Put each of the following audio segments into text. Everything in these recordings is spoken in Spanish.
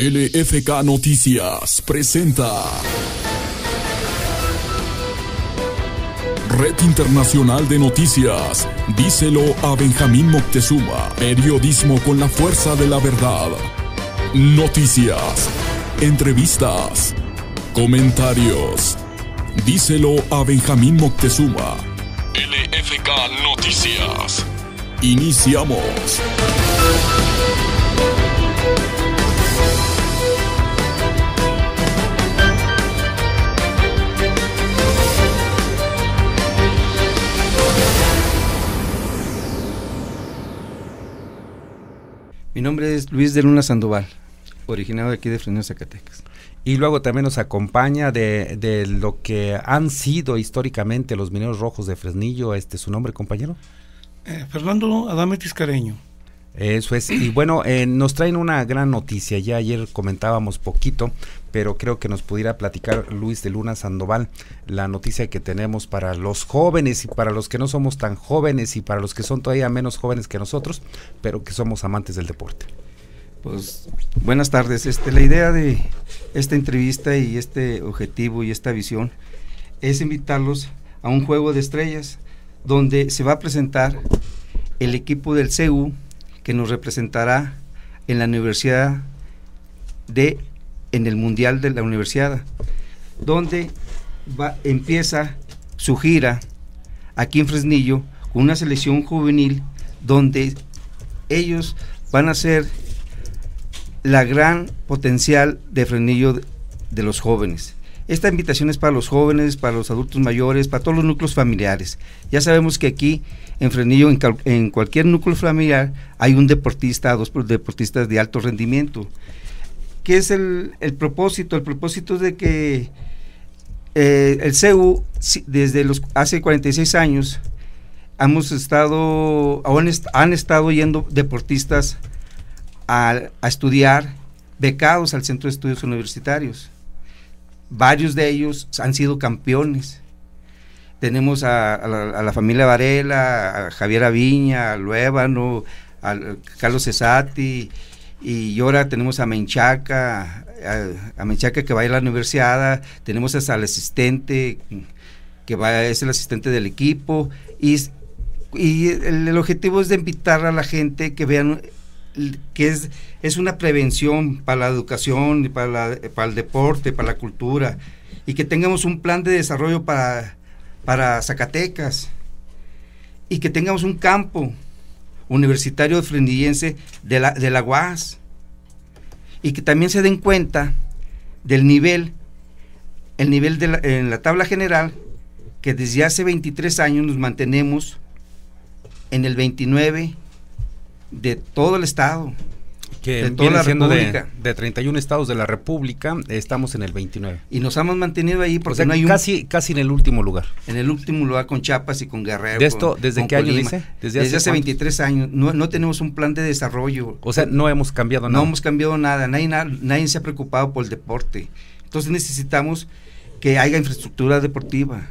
LFK Noticias presenta Red Internacional de Noticias. Díselo a Benjamín Moctezuma. Periodismo con la fuerza de la verdad. Noticias. Entrevistas. Comentarios. Díselo a Benjamín Moctezuma. LFK Noticias. Iniciamos. Mi nombre es Luis de Luna Sandoval, originado de aquí de Fresnillo, Zacatecas. Y luego también nos acompaña de, de, lo que han sido históricamente los mineros rojos de Fresnillo. Este, ¿Su nombre, compañero? Eh, Fernando Adame Tiscareño. Eso es. Y bueno, eh, nos traen una gran noticia. Ya ayer comentábamos poquito pero creo que nos pudiera platicar Luis de Luna Sandoval la noticia que tenemos para los jóvenes y para los que no somos tan jóvenes y para los que son todavía menos jóvenes que nosotros, pero que somos amantes del deporte. Pues buenas tardes. Este, la idea de esta entrevista y este objetivo y esta visión es invitarlos a un juego de estrellas donde se va a presentar el equipo del CEU que nos representará en la Universidad de en el Mundial de la Universidad, donde empieza su gira aquí en Fresnillo con una selección juvenil donde ellos van a ser la gran potencial de Fresnillo de, los jóvenes. Esta invitación es para los jóvenes, para los adultos mayores, para todos los núcleos familiares. Ya sabemos que aquí en Fresnillo, en, cualquier núcleo familiar, hay un deportista, dos deportistas de alto rendimiento. ¿Qué es el, propósito? El propósito es de que eh, el CEU, desde los, hace 46 años, hemos estado, han, estado yendo deportistas a, estudiar, becados al Centro de Estudios Universitarios. Varios de ellos han sido campeones tenemos a, la, familia Varela, a Javier Aviña, a Luébano, a Carlos Cesati, y ahora tenemos a Menchaca, a, Menchaca que va a ir a la universidad, tenemos hasta al asistente que va, es el asistente del equipo y, y el, objetivo es de invitar a la gente que vean que es, es una prevención para la educación, para, para el deporte, para la cultura y que tengamos un plan de desarrollo para, para Zacatecas y que tengamos un campo Universitario de la, de la UAS. Y que también se den cuenta del nivel, el nivel de la, en la tabla general, que desde hace 23 años nos mantenemos en el 29 de todo el estado que de siendo de, 31 estados de la República, estamos en el 29. Y nos hemos mantenido ahí porque no hay casi, un, casi en el último lugar. En el último lugar con chapas y con Guerrero. esto desde qué año Desde, hace, 23 años. No, tenemos un plan de desarrollo. O sea, no hemos cambiado nada. No hemos cambiado nada. Nadie, nadie se ha preocupado por el deporte. Entonces necesitamos que haya infraestructura deportiva.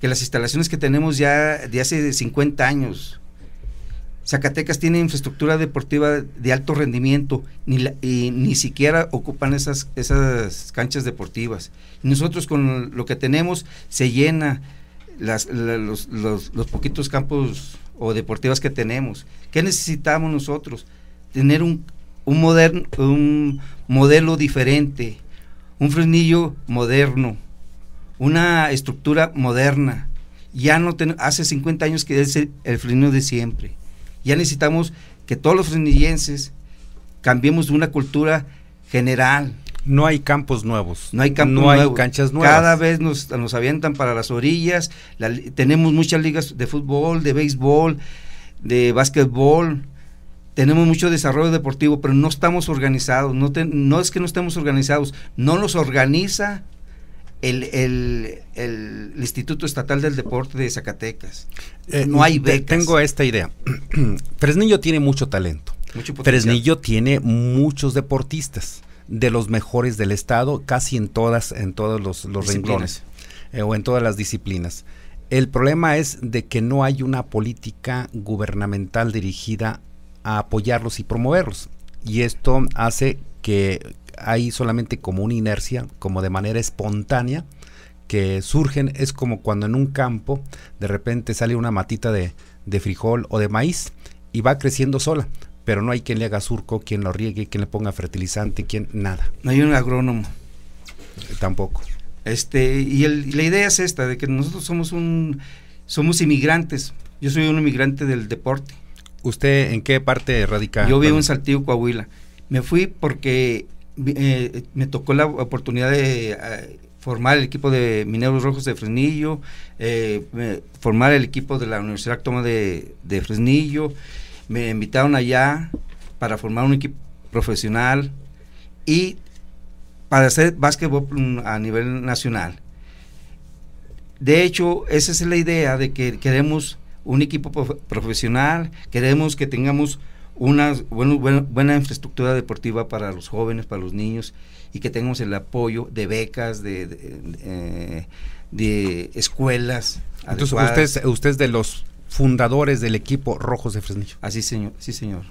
Que las instalaciones que tenemos ya de hace 50 años Zacatecas tiene infraestructura deportiva de alto rendimiento, y ni siquiera ocupan esas, esas canchas deportivas. nosotros con lo que tenemos se llena los, poquitos campos o deportivas que tenemos. ¿Qué necesitamos nosotros? Tener un, un modelo diferente, un frenillo moderno, una estructura moderna. Ya no hace 50 años que es el, el de siempre ya necesitamos que todos los estadounidenses cambiemos una cultura general. No hay campos nuevos. No hay campos no hay canchas nuevas. Cada vez nos, nos avientan para las orillas. tenemos muchas ligas de fútbol, de béisbol, de básquetbol. Tenemos mucho desarrollo deportivo, pero no estamos organizados. No, no es que no estemos organizados. No los organiza el, Instituto Estatal del Deporte de Zacatecas. Eh, no hay becas. Tengo esta idea. Fresnillo tiene mucho talento. Mucho Fresnillo tiene muchos deportistas de los mejores del estado, casi en todas, en todos los, los eh, o en todas las disciplinas. El problema es de que no hay una política gubernamental dirigida a apoyarlos y promoverlos. Y esto hace que hay solamente como una inercia, como de manera espontánea, que surgen, es como cuando en un campo de repente sale una matita de, frijol o de maíz y va creciendo sola, pero no hay quien le haga surco, quien lo riegue, quien le ponga fertilizante, quien nada. No hay un agrónomo. Tampoco. Este, y, la idea es esta, de que nosotros somos un, somos inmigrantes. Yo soy un inmigrante del deporte. ¿Usted en qué parte radica? Yo vivo en Saltillo, Coahuila. Me fui porque eh, me tocó la oportunidad de eh, formar el equipo de Mineros Rojos de Fresnillo, eh, formar el equipo de la Universidad Autónoma de, Fresnillo. Me invitaron allá para formar un equipo profesional y para hacer básquetbol mm, a nivel nacional. De hecho, esa es la idea de que queremos un equipo profesional, queremos que tengamos una bueno, buena infraestructura deportiva para los jóvenes, para los niños, y que tengamos el apoyo de becas, de, de, eh, escuelas. Entonces, usted, usted es de los fundadores del equipo Rojos de Fresnillo. Así, señor. Sí, señor.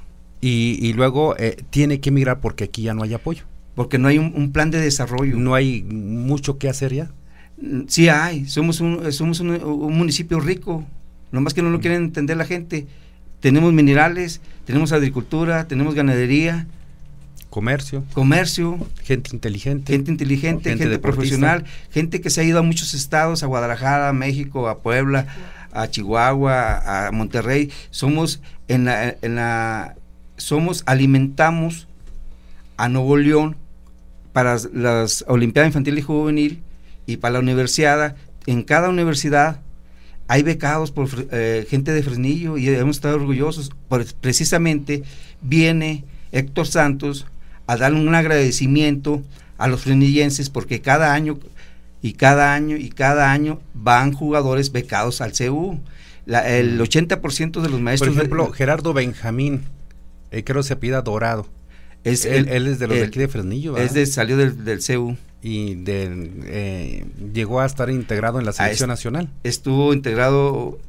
Y, y luego eh, tiene que emigrar porque aquí ya no hay apoyo. Porque no hay un, plan de desarrollo. No hay mucho que hacer ya. Mm, sí hay. Somos un, somos un, un municipio rico. Nomás que no lo mm. quieren entender la gente. Tenemos minerales, tenemos agricultura, tenemos ganadería. Comercio. Comercio. Gente inteligente. Gente inteligente, gente, profesional, gente que se ha ido a muchos estados, a Guadalajara, México, a Puebla, a Chihuahua, a Monterrey. Somos en la, en la somos, alimentamos a Nuevo León para las Olimpiadas Infantil y Juvenil y para la universidad. En cada universidad hay becados por eh, gente de Fresnillo y hemos estado orgullosos. precisamente viene Héctor Santos a dar un agradecimiento a los fresnillenses porque cada año y cada año y cada año van jugadores becados al CU. el 80% mm. de los maestros. Por ejemplo, Gerardo Benjamín, creo que se pida Dorado. Es él, es de los de aquí de Fresnillo. Es de, salió del, del CU y de, eh, llegó a estar integrado en la ah, selección nacional. Estuvo integrado,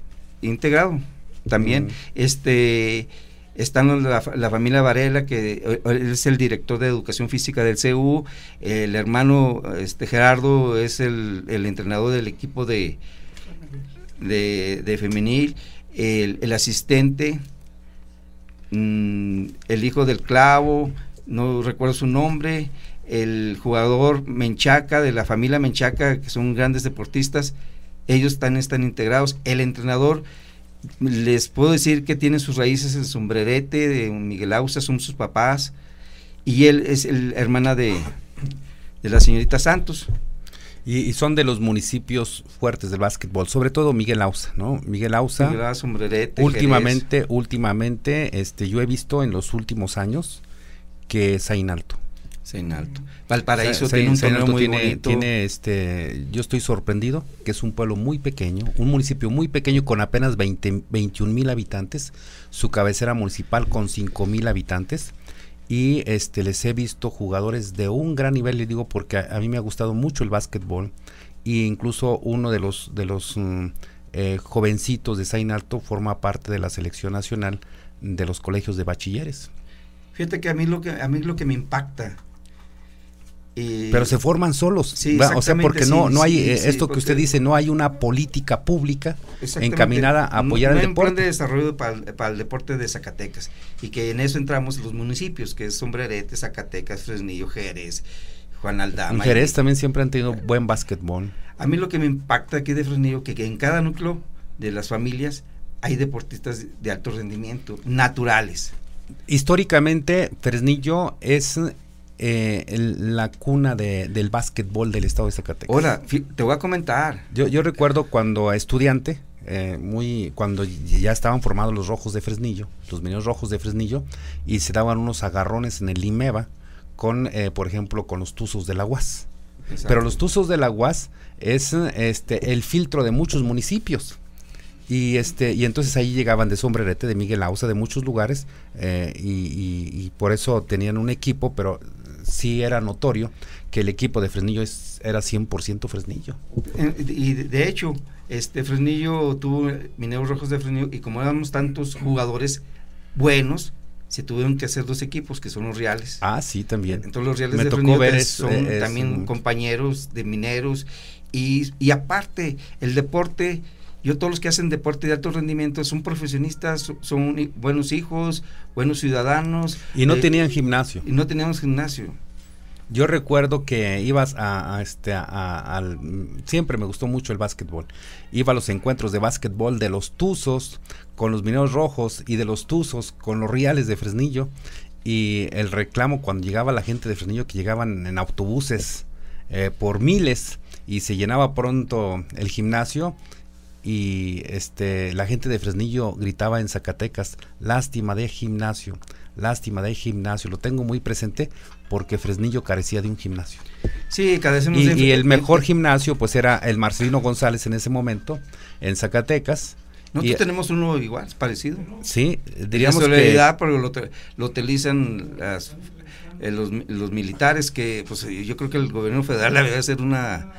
integrado también. Mm. Este están la, familia Varela, que es el director de educación física del CU, el hermano este Gerardo es el, entrenador del equipo de, de, femenil, el, asistente, mm, el hijo del clavo, no recuerdo su nombre, el jugador Menchaca, de la familia Menchaca, que son grandes deportistas, ellos están, están integrados. El entrenador, les puedo decir que tiene sus raíces en Sombrerete, de Miguel Ausa, son sus papás, y él es el hermana de, la señorita Santos. Y, son de los municipios fuertes del básquetbol, sobre todo Miguel Ausa, ¿no? Miguel Ausa. Miguel Sombrerete. Últimamente, últimamente, este, yo he visto en los últimos años que alto en alto. Valparaíso tiene un torneo muy bonito. este, yo estoy sorprendido que es un pueblo muy pequeño, un municipio muy pequeño con apenas 20, 21 mil habitantes, su cabecera municipal con 5 mil habitantes y este les he visto jugadores de un gran nivel, le digo porque a, mí me ha gustado mucho el básquetbol e incluso uno de los de los mm, eh, jovencitos de Alto forma parte de la selección nacional de los colegios de bachilleres. Fíjate que a mí lo que a mí lo que me impacta pero se forman solos, o sea, porque no, no hay eh, esto que usted dice, no hay una política pública encaminada a apoyar el hay un plan de desarrollo para el, deporte de Zacatecas y que en eso entramos los municipios, que es Sombrerete, Zacatecas, Fresnillo, Jerez, Juan Aldama. Jerez también siempre han tenido buen básquetbol. A mí lo que me impacta aquí de Fresnillo que, que en cada núcleo de las familias hay deportistas de alto rendimiento, naturales. Históricamente, Fresnillo es eh, la cuna de, del básquetbol del estado de Zacatecas. Hola, te voy a comentar. Yo, recuerdo cuando estudiante, eh, muy cuando ya estaban formados los rojos de Fresnillo, los mineros rojos de Fresnillo, y se daban unos agarrones en el Limeba, con, eh, por ejemplo, con los tuzos de la UAS. Pero los tuzos de la UAS es este, el filtro de muchos municipios. Y, este, y entonces ahí llegaban de sombrerete, de Miguel Ausa, de muchos lugares, eh, y por eso tenían un equipo, pero sí era notorio que el equipo de Fresnillo es, era 100% Fresnillo. Y de hecho, este Fresnillo tuvo eh, Mineros Rojos de Fresnillo y como éramos tantos jugadores buenos, se tuvieron que hacer dos equipos que son los reales. Ah, sí, también. Entonces los reales de son también compañeros de mineros y, y aparte el deporte yo todos los que hacen deporte de alto rendimiento son profesionistas, son buenos hijos, buenos ciudadanos. Y no eh, tenían gimnasio. Y no teníamos gimnasio. Yo recuerdo que ibas a, este al, siempre me gustó mucho el básquetbol. Iba a los encuentros de básquetbol de los Tuzos con los Mineros Rojos y de los Tuzos con los Riales de Fresnillo y el reclamo cuando llegaba la gente de Fresnillo que llegaban en autobuses eh, por miles y se llenaba pronto el gimnasio y este la gente de Fresnillo gritaba en Zacatecas, lástima de gimnasio, lástima de gimnasio, lo tengo muy presente porque Fresnillo carecía de un gimnasio. Sí, carecemos y, y el mejor gimnasio pues era el Marcelino González en ese momento en Zacatecas. no y, eh, tenemos uno igual, parecido. Sí, diríamos que lo, lo utilizan eh, los, militares que pues yo creo que el gobierno federal debe hacer una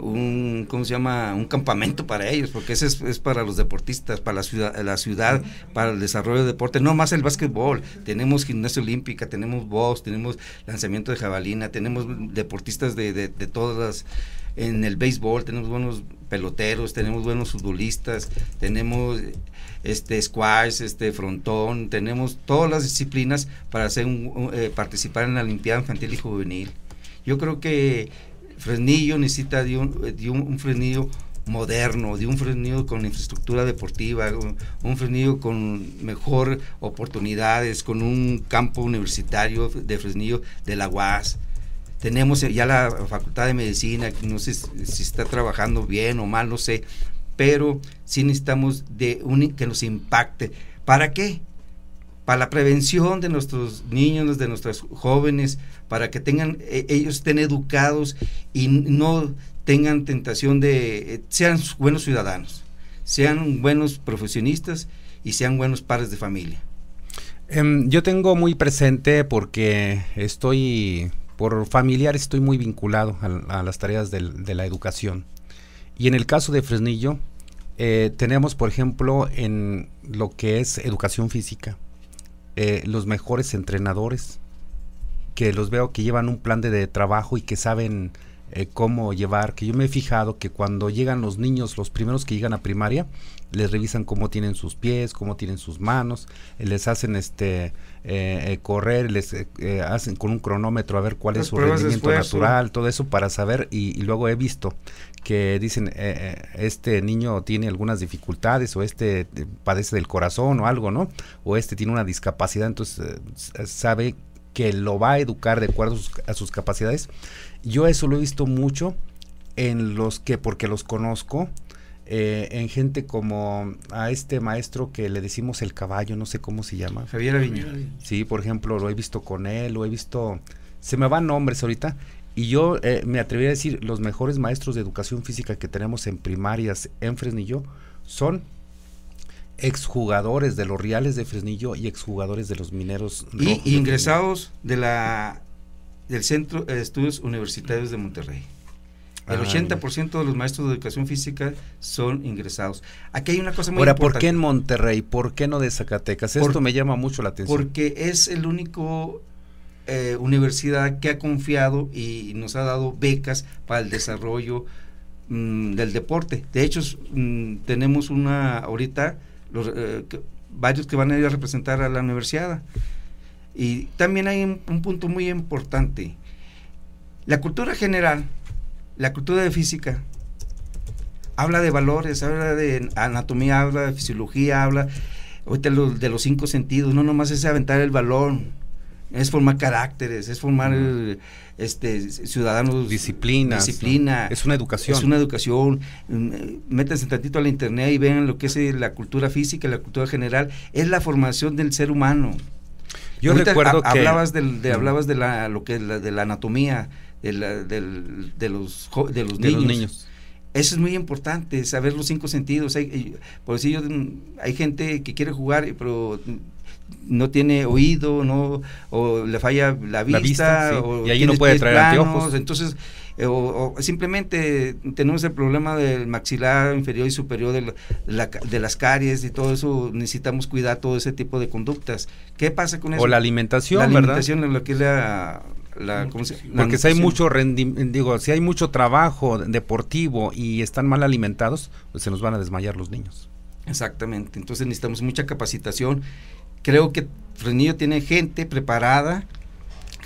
un, ¿cómo se llama? Un campamento para ellos, porque ese es, para los deportistas, para la ciudad, la ciudad, para el desarrollo de deporte, no más el básquetbol, tenemos gimnasia olímpica, tenemos box, tenemos lanzamiento de jabalina, tenemos deportistas de, todas las, en el béisbol, tenemos buenos peloteros, tenemos buenos futbolistas, tenemos este squash, este frontón, tenemos todas las disciplinas para hacer eh, participar en la Olimpiada Infantil y Juvenil. Yo creo que Fresnillo necesita de un, de Fresnillo moderno, de un Fresnillo con infraestructura deportiva, un, Fresnillo con mejor oportunidades, con un campo universitario de Fresnillo de la UAS. Tenemos ya la Facultad de Medicina, no sé si está trabajando bien o mal, no sé, pero sí necesitamos que nos impacte. ¿Para qué? Para la prevención de nuestros niños, de nuestros jóvenes, para que tengan, eh, ellos estén educados y no tengan tentación de, eh, sean buenos ciudadanos, sean buenos profesionistas y sean buenos padres de familia. Em, yo tengo muy presente porque estoy, por familiar estoy muy vinculado a, las tareas de la educación. Y en el caso de Fresnillo, eh, tenemos, por ejemplo, en lo que es educación física, los mejores entrenadores, que los veo que llevan un plan de, trabajo y que saben eh, cómo llevar, que yo me he fijado que cuando llegan los niños, los primeros que llegan a primaria, les revisan cómo tienen sus pies, cómo tienen sus manos, eh, les hacen este eh, correr, les hacen con un cronómetro a ver cuál es su rendimiento natural, todo eso para saber y, y luego he visto que dicen este niño tiene algunas dificultades o este padece del corazón o algo, ¿no? O este tiene una discapacidad, entonces sabe que lo va a educar de acuerdo a sus, capacidades. Yo eso lo he visto mucho en los que, porque los conozco, eh, en gente como a este maestro que le decimos el caballo, no sé cómo se llama. Javier Aviño. Sí, por ejemplo, lo he visto con él, lo he visto, se me van nombres ahorita, y yo eh, me atreví a decir, los mejores maestros de educación física que tenemos en primarias en yo, son exjugadores de los Reales de Fresnillo y exjugadores de los Mineros. Y ingresados de la, del Centro de Estudios Universitarios de Monterrey. El 80% ah, de los maestros de educación física son ingresados. Aquí hay una cosa muy Ahora, ¿por qué en Monterrey? ¿Por qué no de Zacatecas? Esto me llama mucho la atención. Porque es el único eh, universidad que ha confiado y nos ha dado becas para el desarrollo mm, del deporte. De hecho, mm, tenemos una ahorita los, eh, varios que van a ir a representar a la universidad. Y también hay un, punto muy importante. La cultura general, la cultura de física, habla de valores, habla de anatomía, habla de fisiología, habla de los cinco sentidos, no nomás es aventar el balón, es formar caracteres, es formar este ciudadanos Disciplina. disciplina, es una educación. Es una educación. Mm, métanse tantito a la internet y vean lo que es eh, la cultura física, la cultura general, es la formación del ser humano. Yo recuerdo que hablabas de hablabas de la lo que de la anatomía de, los, de los niños. Eso es muy importante, saber los cinco sentidos. Eh, por decir, yo, hay gente que quiere jugar, pero no tiene oído, no o le falla la vista, o y ahí no puede traer anteojos. Entonces, eh, o, simplemente tenemos el problema del maxilar inferior y superior de, la, de, las caries y todo eso, necesitamos cuidar todo ese tipo de conductas. ¿Qué pasa con eso? O la alimentación, la alimentación, en lo que porque si hay mucho digo si hay mucho trabajo deportivo y están mal alimentados pues se nos van a desmayar los niños exactamente entonces necesitamos mucha capacitación creo que Fresnillo tiene gente preparada,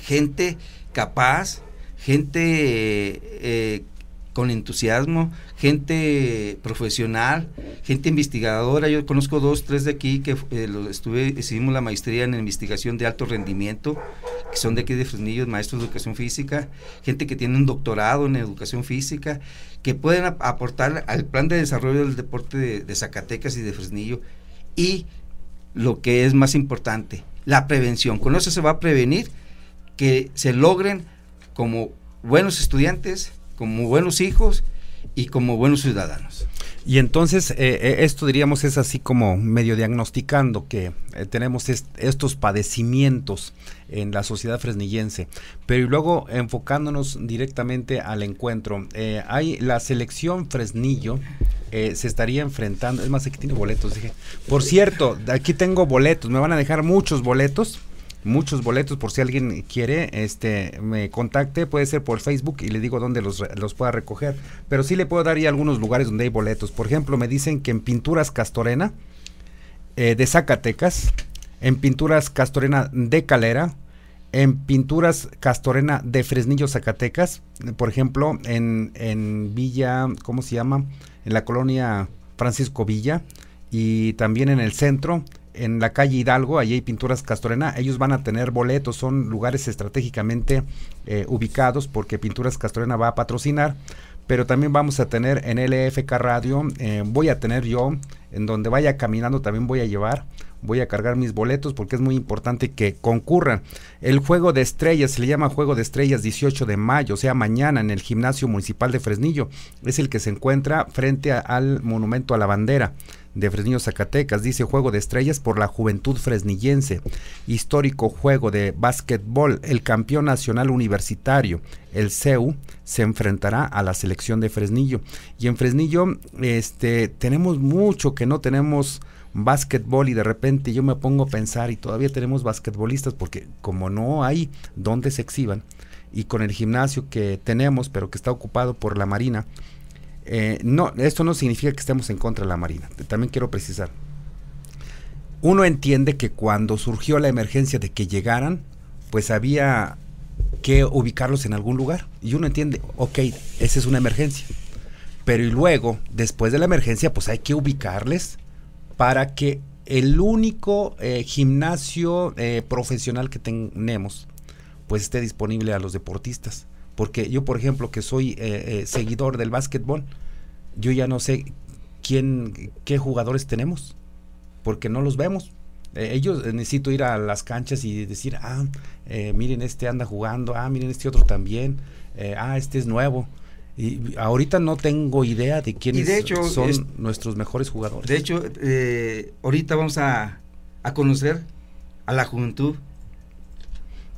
gente capaz, gente eh, con entusiasmo, gente profesional, gente investigadora. Yo conozco dos, tres de aquí que eh, hicimos la maestría en investigación de alto rendimiento, que son de aquí de Fresnillo, maestros de educación física, gente que tiene un doctorado en educación física, que pueden aportar al plan de desarrollo del deporte de, Zacatecas y de Fresnillo. Y lo que es más importante, la prevención. Con eso se va a prevenir que se logren como buenos estudiantes, como buenos hijos y como buenos ciudadanos. Y entonces, eh, eh, esto diríamos es así como medio diagnosticando que eh, tenemos estos padecimientos en la sociedad fresnillense. Pero luego enfocándonos directamente al encuentro, hay la selección Fresnillo. se estaría enfrentando, es más, aquí tiene boletos, dije. Por cierto, aquí tengo boletos, me van a dejar muchos boletos muchos boletos por si alguien quiere, este, me contacte, puede ser por Facebook y le digo dónde los, los pueda recoger, pero sí le puedo dar ahí algunos lugares donde hay boletos, por ejemplo, me dicen que en Pinturas Castorena eh, de Zacatecas, en Pinturas Castorena de Calera, en Pinturas Castorena de Fresnillo, Zacatecas, por ejemplo, en, en Villa, ¿cómo se llama? En la colonia Francisco Villa y también en el centro en la calle Hidalgo, allí hay Pinturas Castorena, ellos van a tener boletos, son lugares estratégicamente eh, ubicados porque Pinturas Castorena va a patrocinar, pero también vamos a tener en LFK Radio, eh, voy a tener yo, en donde vaya caminando también voy a llevar, voy a cargar mis boletos porque es muy importante que concurran. El Juego de Estrellas, se le llama Juego de Estrellas 18 de mayo, o sea, mañana en el Gimnasio Municipal de Fresnillo, es el que se encuentra frente al Monumento a la Bandera de Fresnillo Zacatecas, dice Juego de Estrellas por la Juventud Fresnillense, histórico juego de básquetbol, el campeón nacional universitario, el CEU, se enfrentará a la selección de Fresnillo. Y en Fresnillo este, tenemos mucho que no tenemos básquetbol y de repente yo me pongo a pensar y todavía tenemos basquetbolistas porque como no hay donde se exhiban y con el gimnasio que tenemos pero que está ocupado por la Marina, eh, no, esto no significa que estemos en contra de la Marina. También quiero precisar. Uno entiende que cuando surgió la emergencia de que llegaran, pues había que ubicarlos en algún lugar. Y uno entiende, ok, esa es una emergencia. Pero y luego, después de la emergencia, pues hay que ubicarles para que el único eh, gimnasio eh, profesional que tenemos, pues esté disponible a los deportistas. Porque yo, por ejemplo, que soy eh, eh, seguidor del básquetbol, yo ya no sé quién, qué jugadores tenemos, porque no los vemos. Eh, ellos necesito ir a las canchas y decir, ah, miren, este anda jugando, ah, miren, este otro también, ah, este es nuevo. Y ahorita no tengo idea de quiénes de son nuestros mejores jugadores. De hecho, ahorita vamos a, a conocer a la juventud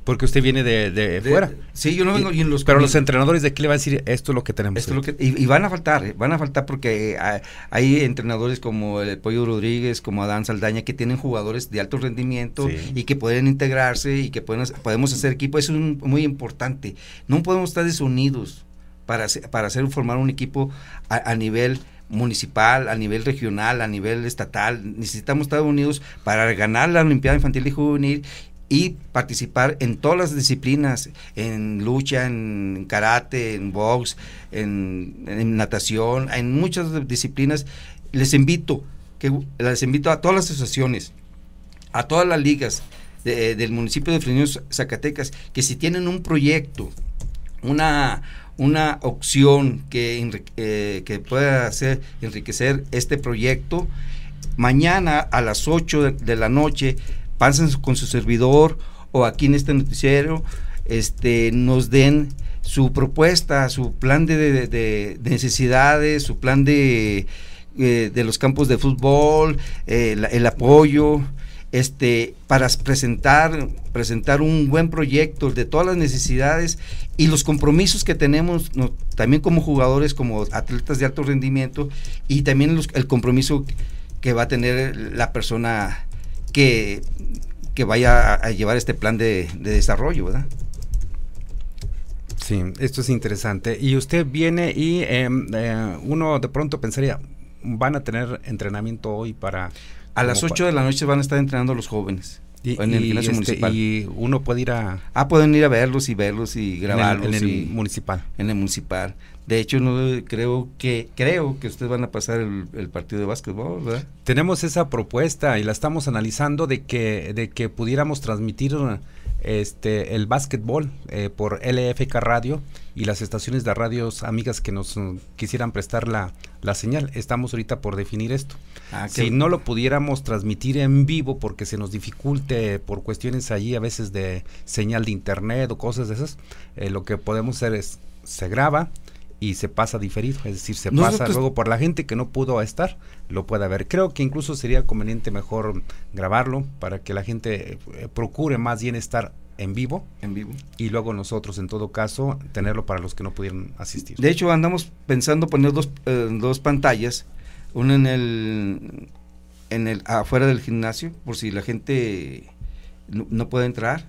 porque usted viene de, de, fuera. Sí, yo no vengo. Y, en los pero los entrenadores de aquí le van a decir, esto es lo que tenemos. Esto lo que, y, van a faltar, eh, van a faltar porque hay, entrenadores como el Pollo Rodríguez, como Adán Saldaña, que tienen jugadores de alto rendimiento y que pueden integrarse y que pueden, podemos hacer equipo. Eso es un, muy importante. No podemos estar desunidos para, para hacer formar un equipo a, nivel municipal, a nivel regional, a nivel estatal. Necesitamos estar Unidos para ganar la Olimpiada Infantil y Juvenil y participar en todas las disciplinas, en lucha, en karate, en box, en, natación, en muchas disciplinas. Les invito, que, les invito a todas las asociaciones, a todas las ligas del municipio de Fresnillo, Zacatecas, que si tienen un proyecto, una, una opción que, eh, que pueda hacer enriquecer este proyecto, mañana a las 8 de la noche, pasen con su servidor o aquí en este noticiero, este, nos den su propuesta, su plan de, necesidades, su plan eh, de, los campos de fútbol, eh, el, apoyo, este, para presentar, presentar un buen proyecto de todas las necesidades y los compromisos que tenemos también como jugadores, como atletas de alto rendimiento y también el compromiso que va a tener la persona que, que vaya a, llevar este plan de, desarrollo, ¿verdad? Sí, esto es interesante. Y usted viene y em, eh, uno de pronto pensaría, van a tener entrenamiento hoy para... A las 8 de la noche van a estar entrenando los jóvenes. Y, en el este, municipal. y uno puede ir a... Ah, pueden ir a verlos y verlos y grabarlos. En el, municipal. En el municipal. De hecho, no creo que creo que ustedes van a pasar el, partido de básquetbol, Tenemos esa propuesta y la estamos analizando de que de que pudiéramos transmitir este el básquetbol eh, por LFK Radio y las estaciones de radios amigas que nos quisieran prestar la, señal. Estamos ahorita por definir esto. Ah, si no lo pudiéramos transmitir en vivo porque se nos dificulte por cuestiones allí a veces de señal de internet o cosas de esas, eh, lo que podemos hacer es se graba, y se pasa diferido, es decir, se pasa luego por la gente que no pudo estar, lo pueda ver. Creo que incluso sería conveniente mejor grabarlo para que la gente eh, procure más bien estar en vivo. En vivo. Y luego nosotros, en todo caso, tenerlo para los que no pudieron asistir. De hecho, andamos pensando poner dos, eh, dos pantallas, una en el, en el afuera del gimnasio, por si la gente no, puede entrar,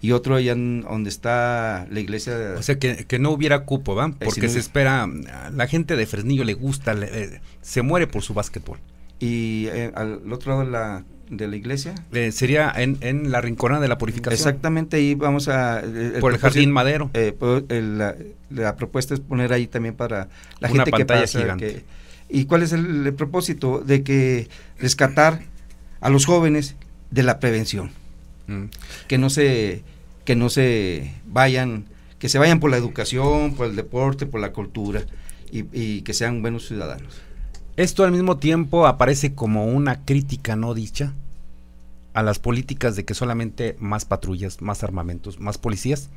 y otro allá donde está la iglesia. O sea, que, no hubiera cupo, ¿va? Eh, Porque se espera, la gente de Fresnillo le gusta, eh, se muere por su básquetbol. Y eh, al otro lado de la, de la iglesia. sería en, la rincona de la purificación. Exactamente, ahí vamos a... por el jardín madero. la, propuesta es poner ahí también para la gente que pasa. ¿Y cuál es el propósito? De que rescatar a los jóvenes de la prevención. Mm. que no se que no se vayan que se vayan por la educación por el deporte por la cultura y, y, que sean buenos ciudadanos esto al mismo tiempo aparece como una crítica no dicha a las políticas de que solamente más patrullas más armamentos más policías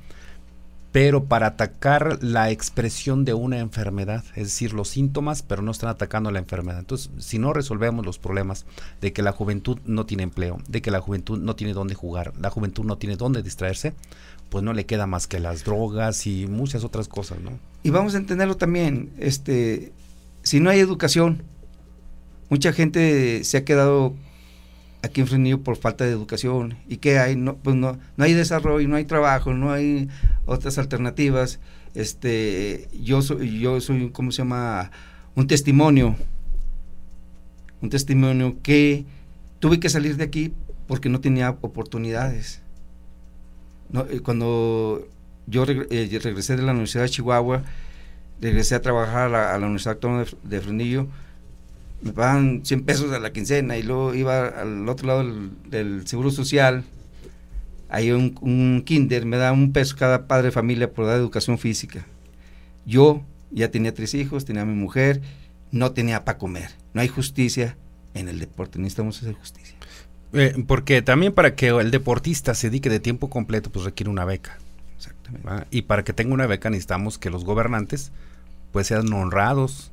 pero para atacar la expresión de una enfermedad, es decir, los síntomas, pero no están atacando la enfermedad. Entonces, si no resolvemos los problemas de que la juventud no tiene empleo, de que la juventud no tiene dónde jugar, la juventud no tiene dónde distraerse, pues no le queda más que las drogas y muchas otras cosas, ¿no? Y vamos a entenderlo también, este, si no hay educación, mucha gente se ha quedado aquí en por falta de educación. ¿Y qué hay? No, pues no, no hay desarrollo, no hay trabajo, no hay otras alternativas. Este, yo soy, yo soy, ¿cómo se llama? Un testimonio, un testimonio que tuve que salir de aquí porque no tenía oportunidades. No, eh, cuando yo eh, regresé de la Universidad de Chihuahua, regresé a trabajar a la, Universidad Autónoma de, de, me pagaban 100 pesos a la quincena y luego iba al otro lado del Seguro Social, hay un, kinder, me da un peso cada padre de familia por dar educación física. Yo ya tenía tres hijos, tenía mi mujer, no tenía para comer. No hay justicia en el deporte, necesitamos hacer justicia. Eh, porque también para que el deportista se dedique de tiempo completo, pues requiere una beca. Exactamente. Y para que tenga una beca necesitamos que los gobernantes pues sean honrados,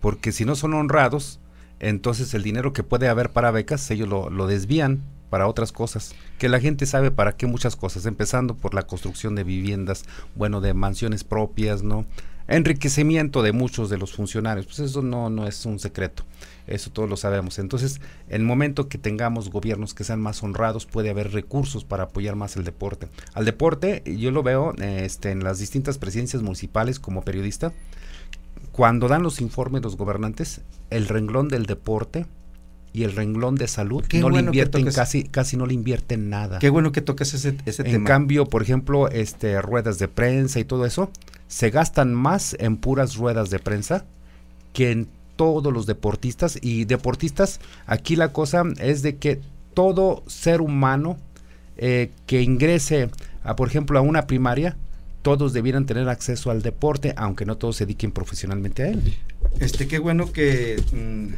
porque si no son honrados, entonces el dinero que puede haber para becas ellos lo desvían para otras cosas, que la gente sabe para qué muchas cosas, empezando por la construcción de viviendas, bueno, de mansiones propias, ¿no? Enriquecimiento de muchos de los funcionarios, pues eso no, no es un secreto, eso todos lo sabemos. Entonces, en el momento que tengamos gobiernos que sean más honrados, puede haber recursos para apoyar más el deporte. Al deporte, yo lo veo eh, este, en las distintas presidencias municipales como periodista, cuando dan los informes los gobernantes, el renglón del deporte y el renglón de salud no invierten casi casi no le invierten nada. Qué bueno que toques ese, tema. En cambio, por ejemplo, este ruedas de prensa y todo eso se gastan más en puras ruedas de prensa que en todos los deportistas y deportistas aquí la cosa es de que todo ser humano eh, que ingrese a por ejemplo a una primaria todos debieran tener acceso al deporte, aunque no todos se dediquen profesionalmente a él. Este, qué bueno que mm,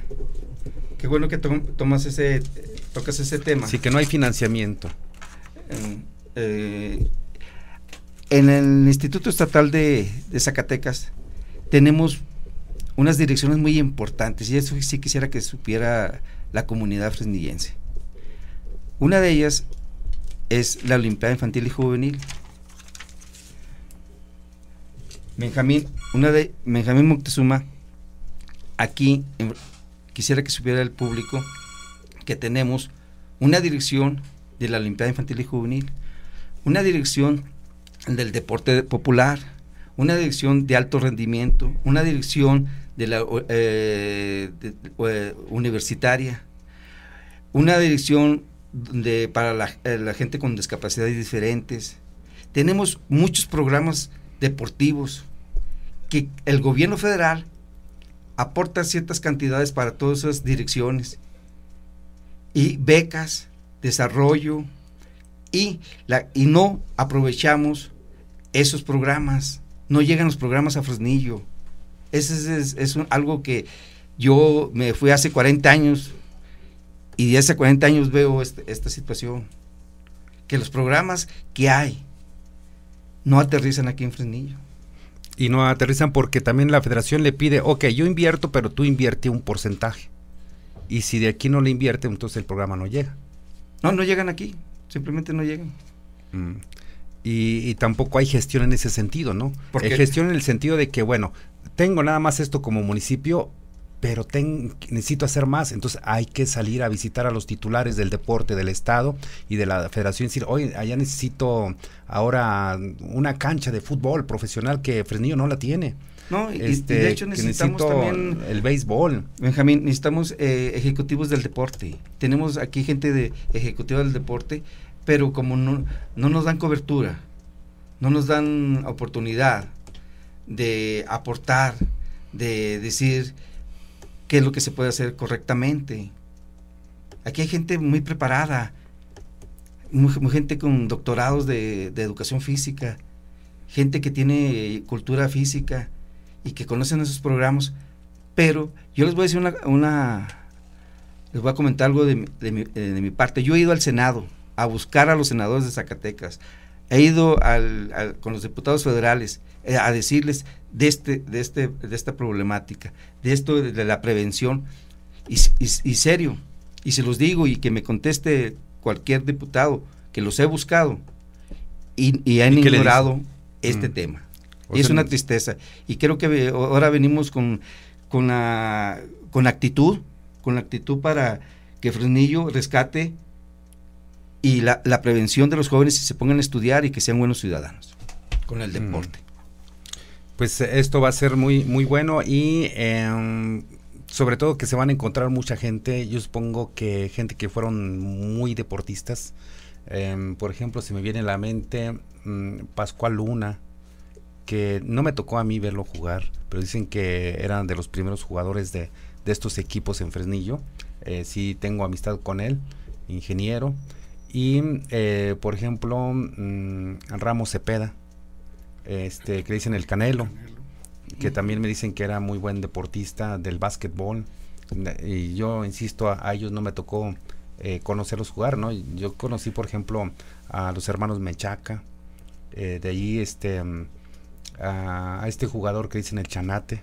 qué bueno que tomas ese, tocas ese tema. Sí, que no hay financiamiento. en eh, el Instituto Estatal de, Zacatecas tenemos unas direcciones muy importantes y eso sí quisiera que supiera la comunidad fresnillense. Una de ellas es la Olimpiada Infantil y Juvenil. Benjamín, una de Benjamín Moctezuma, aquí en, quisiera que supiera el público que tenemos una dirección de la Olimpiada Infantil y Juvenil, una dirección del deporte popular, una dirección de alto rendimiento, una dirección de la, eh, eh, universitaria, una dirección para eh, la, gente con discapacidades diferentes. Tenemos muchos programas deportivos que el gobierno federal aporta ciertas cantidades para todas esas direcciones. Y becas, desarrollo, y, la, y no aprovechamos esos programas. No llegan los programas a Fresnillo. Eso es, algo que yo me fui hace 40 años y de hace 40 años veo este, esta situación. Que los programas que hay no aterrizan aquí en Fresnillo y no aterrizan porque también la federación le pide, ok, yo invierto, pero tú invierte un porcentaje. Y si de aquí no le invierte, entonces el programa no llega. No, no llegan aquí, simplemente no llegan. Mm. Y, tampoco hay gestión en ese sentido, ¿no? Porque gestión en el sentido de que, bueno, tengo nada más esto como municipio, pero necesito hacer más. Entonces hay que salir a visitar a los titulares del deporte del Estado y de la federación y decir, oye, allá necesito ahora una cancha de fútbol profesional que Fresnillo no la tiene. No, y, de este, hecho necesitamos también el béisbol. Benjamín, necesitamos eh, ejecutivos del deporte. Tenemos aquí gente de ejecutiva del deporte, pero como no, no nos dan cobertura, no nos dan oportunidad de aportar, de decir, qué es lo que se puede hacer correctamente. Aquí hay gente muy preparada, gente con doctorados de, educación física, gente que tiene cultura física y que conocen esos programas. Pero yo les voy a decir una, les voy a comentar algo eh, de, mi, parte. Yo he ido al Senado a buscar a los senadores de Zacatecas, he ido con los diputados federales, eh, a decirles de, este, de, este, de esta problemática, de esto de, la prevención, y, serio, y se los digo y que me conteste cualquier diputado, que los he buscado y, han ignorado este mm. tema. Y es una tristeza. Y creo que ahora venimos con, con, la, con actitud, con la actitud para que Fresnillo rescate y la, prevención de los jóvenes y se pongan a estudiar y que sean buenos ciudadanos con el mm. deporte. Pues esto va a ser muy, muy bueno y em, sobre todo que se van a encontrar mucha gente, yo supongo que gente que fueron muy deportistas. Em, por ejemplo, se me viene a la mente mm, Pascual Luna, que no me tocó a mí verlo jugar, pero dicen que eran de los primeros jugadores de, estos equipos en Fresnillo. si eh, sí tengo amistad con él, ingeniero. Y, eh, por ejemplo, mm, Ramos Cepeda, este, que dicen el Canelo, que también me dicen que era muy buen deportista del básquetbol. Y yo insisto, a, ellos no me tocó eh, conocerlos jugar, ¿no? Yo conocí, por ejemplo, a los hermanos Mechaca, eh, de allí este, a, este jugador que dicen el Chanate,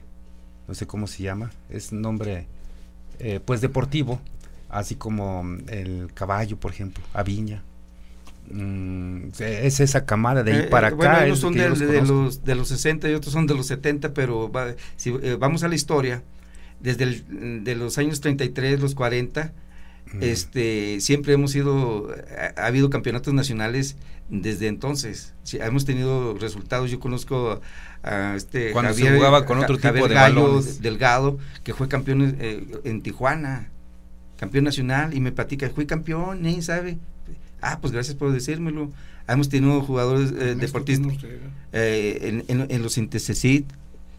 no sé cómo se llama, es un nombre eh, pues deportivo, así como el caballo, por ejemplo, Aviña Mm, es esa camada de ahí eh, para eh, acá. son de, los de, los, 60 y otros son de los 70, pero si eh, vamos a la historia, desde de los años 33, los 40, este, siempre hemos sido, ha, habido campeonatos nacionales desde entonces. hemos tenido resultados, yo conozco a, este... Cuando jugaba con otro tipo de Delgado, que fue campeón en Tijuana campeón nacional y me platica, fui campeón, y ¿sabe? Ah, pues gracias por decírmelo. Ah, hemos tenido jugadores eh, deportistas eh, en, los Intercesit.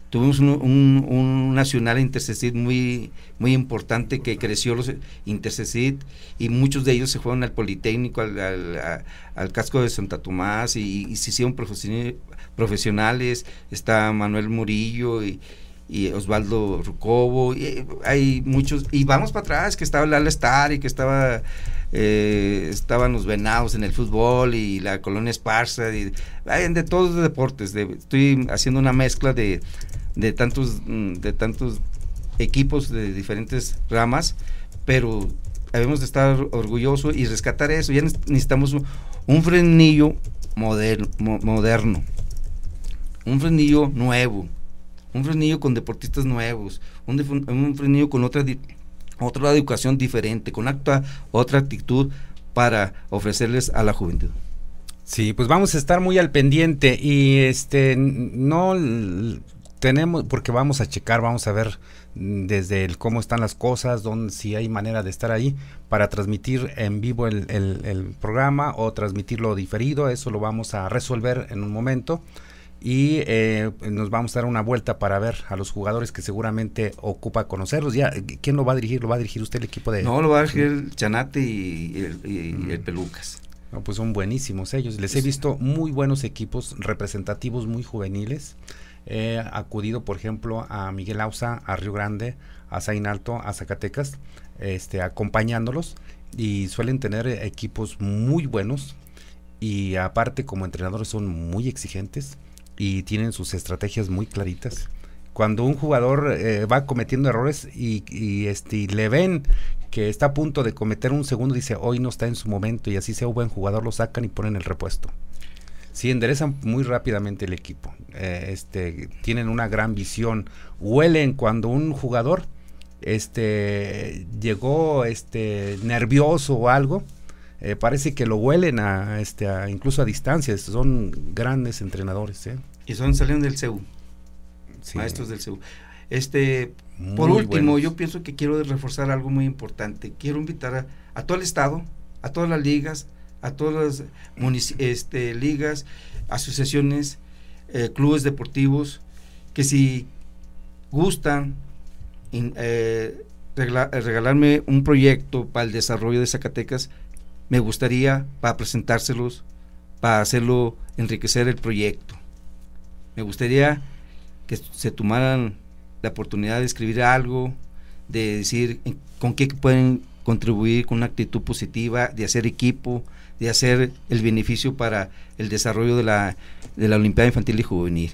Tuvimos un, nacional Intercesit muy, muy importante que creció los Intercesit y muchos de ellos se fueron al Politécnico, al, casco de Santa Tomás y, se hicieron profesionales. Está Manuel Murillo y, Osvaldo Rucobo, y eh, hay muchos, y vamos para atrás, que estaba Al Star y que estaba eh, estaban los venados en el fútbol y la colonia esparza, y, de todos los deportes. estoy haciendo una mezcla de, tantos, mm, de tantos equipos de diferentes ramas, pero debemos de estar orgullosos y rescatar eso. Ya necesitamos un, frenillo moderno, un frenillo nuevo, un frenillo con deportistas nuevos, un, frenillo con otra otra educación diferente, con acta, otra actitud para ofrecerles a la juventud. Sí, pues vamos a estar muy al pendiente y este no tenemos porque vamos a checar, vamos a ver mm, desde el cómo están las cosas, dónde, si hay manera de estar ahí para transmitir en vivo el, el programa o transmitirlo diferido, eso lo vamos a resolver en un momento y eh, nos vamos a dar una vuelta para ver a los jugadores que seguramente ocupa conocerlos. Ya, ¿Quién lo va a dirigir? ¿Lo va a dirigir usted el equipo de...? No, lo va a dirigir Chanate y mm. el, Pelucas. No, pues son buenísimos ellos. Les he visto muy buenos equipos representativos, muy juveniles. He acudido, por ejemplo, a Miguel Ausa, a Río Grande, a Alto a Zacatecas, este, acompañándolos y suelen tener equipos muy buenos y aparte como entrenadores son muy exigentes y tienen sus estrategias muy claritas. Cuando un jugador eh, va cometiendo errores y, este, le ven que está a punto de cometer un segundo, dice hoy no está en su momento y así sea un buen jugador, lo sacan y ponen el repuesto. si enderezan muy rápidamente el equipo. Eh, este, tienen una gran visión. Huelen cuando un jugador este, llegó este, nervioso o algo eh, parece que lo huelen a, este, incluso a distancia. Son grandes entrenadores. ¿eh? Y son saliendo del CEU, maestros del CEU. Este, por último, yo pienso que quiero reforzar algo muy importante. Quiero invitar a, todo el Estado, a todas las ligas, a todas las este, ligas, asociaciones, eh, clubes deportivos, que si gustan regalarme un proyecto para el desarrollo de Zacatecas, me gustaría para presentárselos, para hacerlo enriquecer el proyecto. Me gustaría que se tomaran la oportunidad de escribir algo, de decir con qué pueden contribuir con una actitud positiva, de hacer equipo, de hacer el beneficio para el desarrollo de la, de la Olimpiada Infantil y Juvenil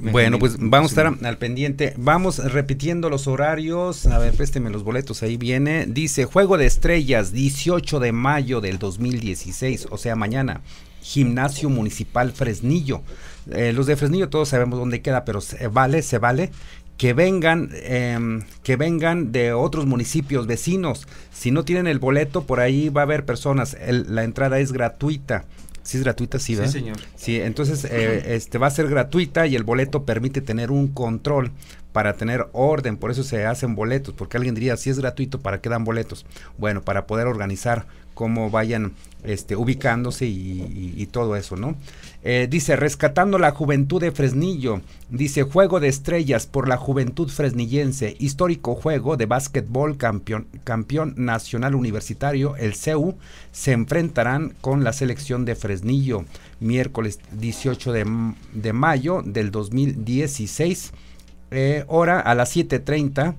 bueno, pues vamos a estar al pendiente. Vamos repitiendo los horarios. A ver, présteme los boletos, ahí viene. Dice, Juego de Estrellas, 18 de mayo del 2016, o sea, mañana. Gimnasio Municipal Fresnillo. Eh, los de Fresnillo todos sabemos dónde queda, pero se vale, se vale que vengan, em, que vengan de otros municipios vecinos. Si no tienen el boleto, por ahí va a haber personas. la entrada es gratuita. Sí es gratuita, sí, ¿verdad? Sí, señor. Sí, entonces eh, este va a ser gratuita y el boleto permite tener un control para tener orden, por eso se hacen boletos, porque alguien diría, si es gratuito, ¿para qué dan boletos? Bueno, para poder organizar cómo vayan este, ubicándose y, todo eso, ¿no? Eh, dice, rescatando la juventud de Fresnillo, dice, juego de estrellas por la juventud fresnillense, histórico juego de básquetbol campeón, nacional universitario, el CEU, se enfrentarán con la selección de Fresnillo, miércoles 18 de, mayo del 2016, eh, hora a las 7.30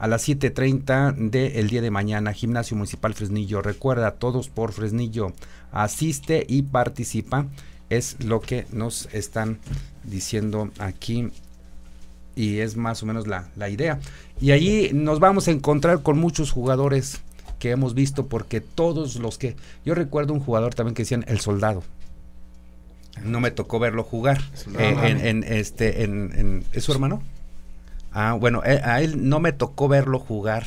a las 7.30 del día de mañana, Gimnasio Municipal Fresnillo. Recuerda, todos por Fresnillo, asiste y participa. Es lo que nos están diciendo aquí y es más o menos la, idea. Y allí nos vamos a encontrar con muchos jugadores que hemos visto porque todos los que... Yo recuerdo un jugador también que decían el soldado no me tocó verlo jugar. Eh, en, este, en, ¿Es su hermano? Ah, bueno, eh, a él no me tocó verlo jugar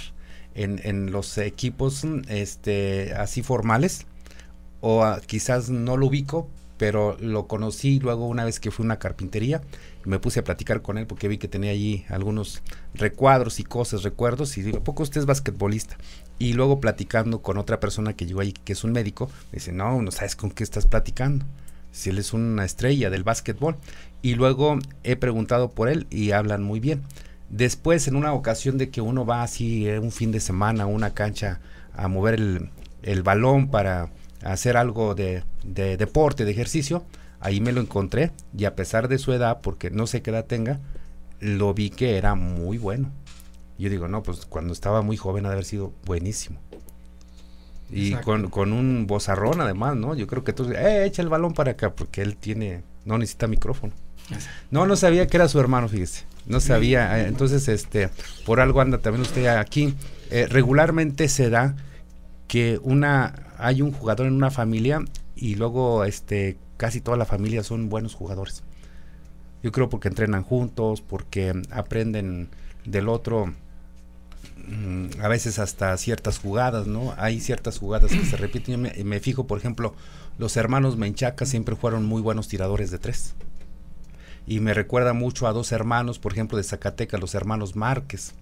en, los equipos mm, este, así formales, o ah, quizás no lo ubico, pero lo conocí luego una vez que fui a una carpintería, me puse a platicar con él porque vi que tenía allí algunos recuadros y cosas, recuerdos, y digo, ¿a poco usted es basquetbolista? Y luego platicando con otra persona que llegó ahí, que es un médico, me dice, no, no sabes con qué estás platicando, si él es una estrella del basquetbol. Y luego he preguntado por él y hablan muy bien. Después, en una ocasión de que uno va así eh, un fin de semana a una cancha a mover el, balón para hacer algo de, deporte, de ejercicio, ahí me lo encontré y a pesar de su edad, porque no sé qué edad tenga, lo vi que era muy bueno. Yo digo, no, pues cuando estaba muy joven ha de haber sido buenísimo. Y con, un bozarrón además, ¿no? Yo creo que entonces, eh, echa el balón para acá, porque él tiene, no necesita micrófono. No, no sabía que era su hermano, fíjese. No sabía. Eh, entonces, este, por algo anda también usted aquí. Eh, regularmente se da que una hay un jugador en una familia y luego este casi toda la familia son buenos jugadores. Yo creo porque entrenan juntos, porque aprenden del otro mm, a veces hasta ciertas jugadas, ¿no? Hay ciertas jugadas que se repiten. Yo me, me fijo, por ejemplo, los hermanos Menchaca siempre fueron muy buenos tiradores de tres y me recuerda mucho a dos hermanos, por ejemplo, de Zacatecas, los hermanos Márquez,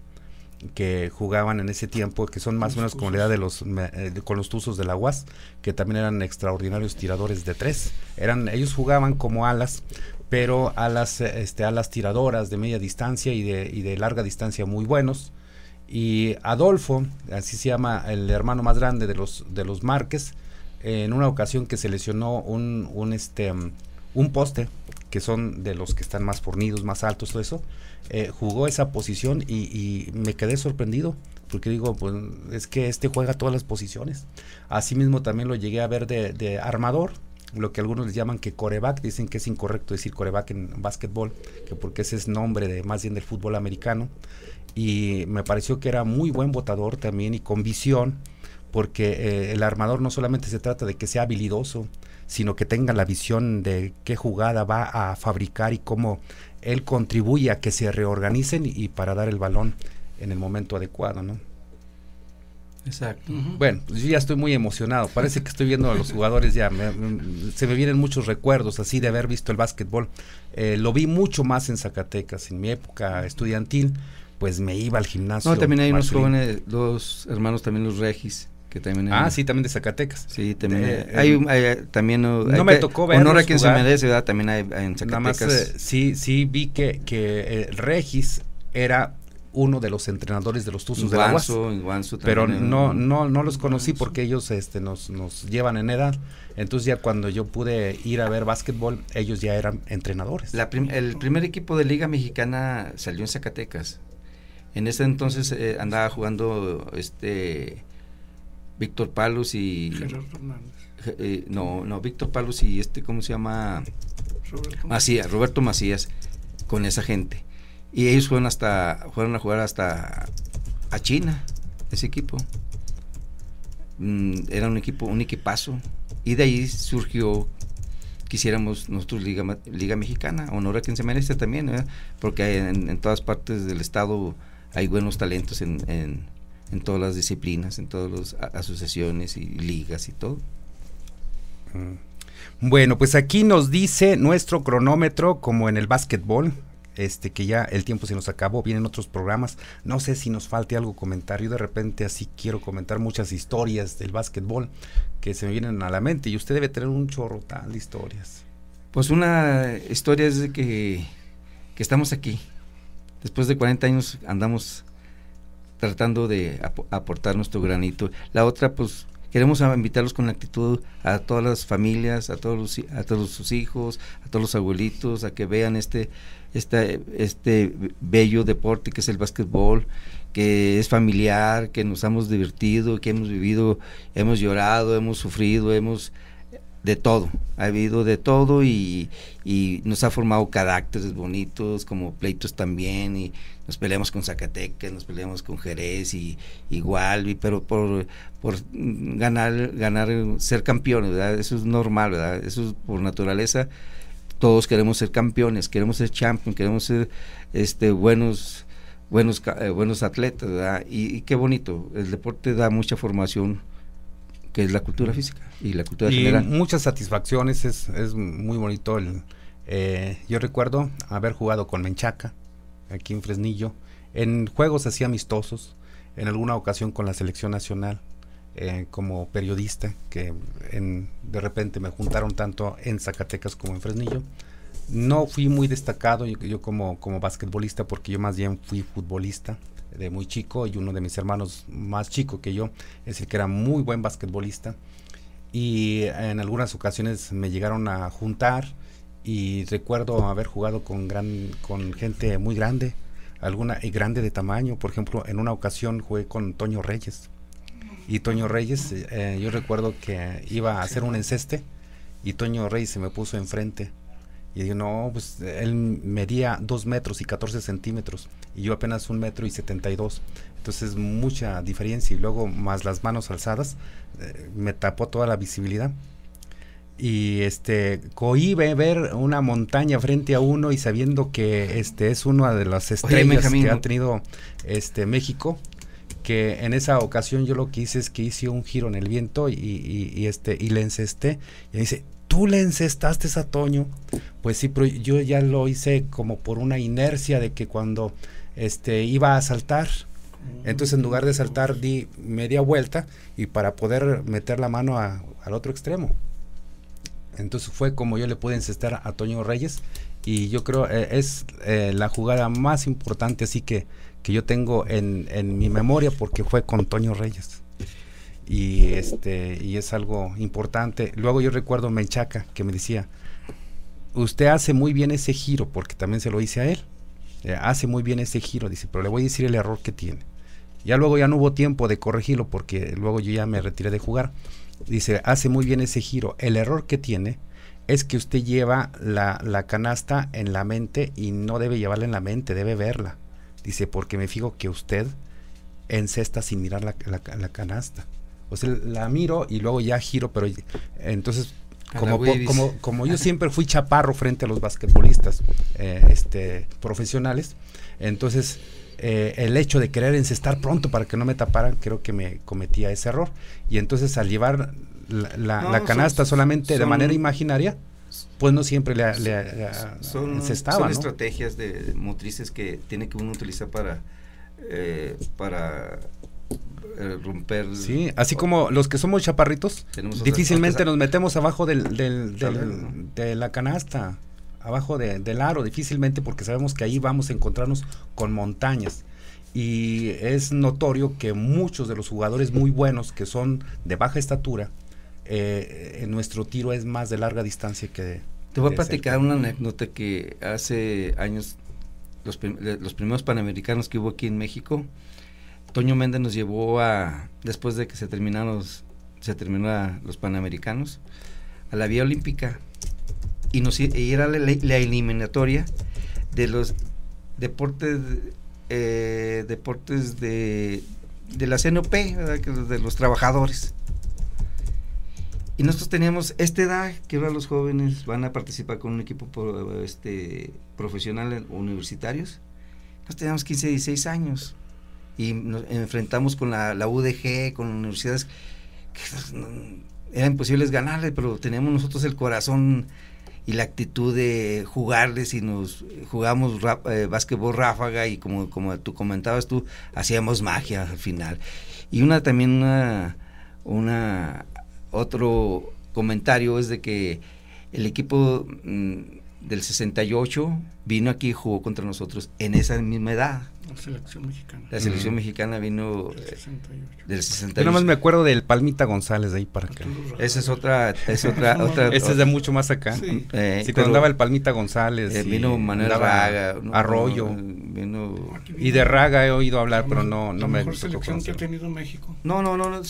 que jugaban en ese tiempo, que son más o menos como la edad de los, eh, con los tuzos de la UAS, que también eran extraordinarios tiradores de tres. Eran, ellos jugaban como alas, pero este, alas, tiradoras de media distancia y de, y de larga distancia muy buenos. Y Adolfo, así se llama el hermano más grande de los, de los Márquez, en una ocasión que se lesionó un, este, un poste, que son de los que están más fornidos, más altos, todo eso, eh, jugó esa posición y, me quedé sorprendido, porque digo, pues es que este juega todas las posiciones. Asimismo también lo llegué a ver de, armador, lo que algunos les llaman que coreback, dicen que es incorrecto decir coreback en básquetbol, que porque ese es nombre de más bien del fútbol americano. Y me pareció que era muy buen votador también y con visión, porque eh, el armador no solamente se trata de que sea habilidoso, sino que tenga la visión de qué jugada va a fabricar y cómo él contribuye a que se reorganicen y para dar el balón en el momento adecuado, ¿no? Exacto. Bueno, pues yo ya estoy muy emocionado. Parece que estoy viendo a los jugadores ya. se me vienen muchos recuerdos así de haber visto el básquetbol. Eh, lo vi mucho más en Zacatecas, en mi época estudiantil, pues me iba al gimnasio. No, también hay unos jóvenes, dos hermanos también los Regis, que también ah, sí, también de Zacatecas. Sí, también. Eh, eh, no me tocó ver. Honor a quien se merece, ¿verdad? También hay, en Zacatecas. Eh, sí, sí, vi que, que Regis era uno de los entrenadores de los Tuzos de la pero no no no los conocí porque ellos este nos nos llevan en edad entonces ya cuando yo pude ir a ver básquetbol ellos ya eran entrenadores el primer equipo de liga mexicana salió en Zacatecas en ese entonces andaba jugando este Víctor Palos y... Eh, no, no, Víctor Palos y este, ¿cómo se llama? Roberto Macías, Roberto Macías, con esa gente. Y ellos fueron hasta, fueron a jugar hasta a China, ese equipo. Mm, era un equipo, un equipazo. Y de ahí surgió quisiéramos nosotros Liga, Liga Mexicana, honor a quien se merece también, porque en, todas partes del estado hay buenos talentos en, en todas las disciplinas, en todas las asociaciones y ligas y todo. Mm. Bueno, pues aquí nos dice nuestro cronómetro, como en el básquetbol, este que ya el tiempo se nos acabó, vienen otros programas, no sé si nos falte algo comentar, yo de repente así quiero comentar muchas historias del básquetbol que se me vienen a la mente y usted debe tener un chorro tal de historias. Pues una historia es que, que estamos aquí, después de 40 años andamos tratando de aportar nuestro granito. La otra, pues queremos invitarlos con actitud a todas las familias, a todos a todos sus hijos, a todos los abuelitos, a que vean este este, este bello deporte que es el básquetbol, que es familiar, que nos hemos divertido, que hemos vivido, hemos llorado, hemos sufrido, hemos de todo, ha habido de todo y, nos ha formado caracteres bonitos, como pleitos también, y nos peleamos con Zacatecas, nos peleamos con Jerez y igual, pero por, por ganar, ganar, ser campeones, Eso es normal, ¿verdad? Eso es por naturaleza, todos queremos ser campeones, queremos ser champions, queremos ser este, buenos, buenos, eh, buenos atletas, ¿verdad? Y, y qué bonito, el deporte da mucha formación que es la cultura física y la cultura y Muchas satisfacciones, es, es muy bonito. El, eh, yo recuerdo haber jugado con Menchaca, aquí en Fresnillo, en juegos así amistosos, en alguna ocasión con la selección nacional. Eh, como periodista, que en, de repente me juntaron tanto en Zacatecas como en Fresnillo. No fui muy destacado yo, yo como, como basquetbolista, porque yo más bien fui futbolista de muy chico y uno de mis hermanos más chico que yo, es el que era muy buen basquetbolista. Y en algunas ocasiones me llegaron a juntar y recuerdo haber jugado con, gran, con gente muy grande, alguna y grande de tamaño. Por ejemplo, en una ocasión jugué con Toño Reyes. Y Toño Reyes, eh, yo recuerdo que iba a hacer un enceste y Toño Reyes se me puso enfrente. Y digo, no, pues él medía dos metros y 14 centímetros y yo apenas un metro y 72. Entonces mucha diferencia y luego más las manos alzadas eh, me tapó toda la visibilidad. Y este cohibe ver una montaña frente a uno y sabiendo que este es una de las estrellas que ha tenido este México que en esa ocasión yo lo que hice es que hice un giro en el viento y, y, este y le encesté y dice tú le encestaste a Toño pues sí yo ya lo hice como por una inercia de que cuando este, iba a saltar. Entonces en lugar de saltar di media vuelta y para poder meter la mano al otro extremo. Entonces fue como yo le pude encestar a Toño Reyes y yo creo eh, es eh, la jugada más importante así que, que yo tengo en, mi memoria porque fue con Toño Reyes. Y, este, y es algo importante. Luego yo recuerdo Menchaca que me decía, usted hace muy bien ese giro porque también se lo hice a él eh, hace muy bien ese giro, dice, pero le voy a decir el error que tiene. Ya luego ya no hubo tiempo de corregirlo porque luego yo ya me retiré de jugar. Dice, hace muy bien ese giro. El error que tiene es que usted lleva la, la canasta en la mente y no debe llevarla en la mente, debe verla. Dice, porque me fijo que usted encesta sin mirar la, la canasta. O sea, la miro y luego ya giro, pero entonces como, como, yo siempre fui chaparro frente a los basquetbolistas eh, este, profesionales, entonces eh, el hecho de querer encestar pronto para que no me taparan, creo que me cometía ese error. Y entonces al llevar la, canasta solamente de manera imaginaria, pues no siempre le, le, son, eh, Son estrategias de, motrices que tiene que uno utilizar para... para eh, romper. Sí, así como los que somos chaparritos, difícilmente nos metemos abajo del, del, de la canasta, abajo del aro, difícilmente porque sabemos que ahí vamos a encontrarnos con montañas. Y es notorio que muchos de los jugadores muy buenos que son de baja estatura, eh, en nuestro tiro es más de larga distancia que... De, Te voy a platicar una anécdota que hace años los, los, primeros panamericanos que hubo aquí en México, Toño Méndez nos llevó a, después de que se terminaron los, se terminó los Panamericanos, a la Vía Olímpica. Y, era la, eliminatoria de los deportes, eh, deportes de, la CNOP, de los trabajadores. Y nosotros teníamos esta edad que ahora los jóvenes van a participar con un equipo este, profesional universitarios. Nosotros teníamos 15, 16 años y nos enfrentamos con la, UDG, con universidades que eran imposibles ganarle, pero teníamos nosotros el corazón y la actitud de jugarles y nos jugamos eh, básquetbol ráfaga y como, como tú comentabas tú, hacíamos magia al final. Y una también una, una otro comentario es de que el equipo mm, del 68 vino aquí y jugó contra nosotros en esa misma edad. La selección mexicana. La selección mexicana vino del 68. Eh, no Yo nomás me acuerdo del Palmita González de ahí para acá. Esa es otra, es es de mucho más acá. si te eh, andaba el Palmita González. Eh, vino Manuel Raga. Arroyo. Vino, y de Raga he oído hablar, pero no, no me mejor selección tenido México. No, no, no.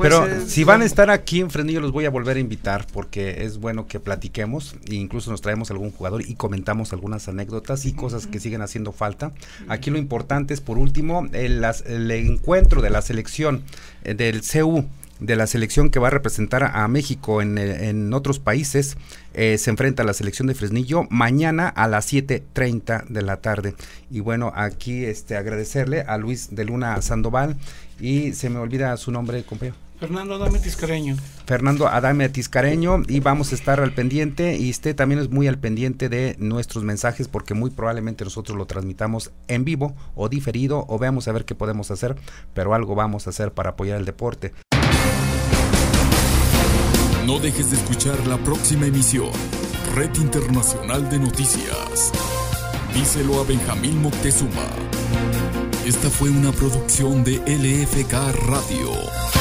pero si van a estar aquí en Frenillo los voy a volver a invitar porque es bueno que platiquemos e incluso nos traemos algún jugador y comentamos algunas anécdotas y cosas que siguen haciendo falta. Aquí lo importante por último, el, encuentro de la selección eh, del CU de la selección que va a representar a, México en, eh, otros países, eh, se enfrenta a la selección de Fresnillo mañana a las 7.30 de la tarde. Y bueno, aquí este, agradecerle a Luis de Luna Sandoval y se me olvida su nombre, compañero. Fernando Adame Tiscareño. Fernando Adame Tiscareño y vamos a estar al pendiente y usted también es muy al pendiente de nuestros mensajes porque muy probablemente nosotros lo transmitamos en vivo o diferido o veamos a ver qué podemos hacer, pero algo vamos a hacer para apoyar el deporte. No dejes de escuchar la próxima emisión, Red Internacional de Noticias. Díselo a Benjamín Moctezuma. Esta fue una producción de LFK Radio.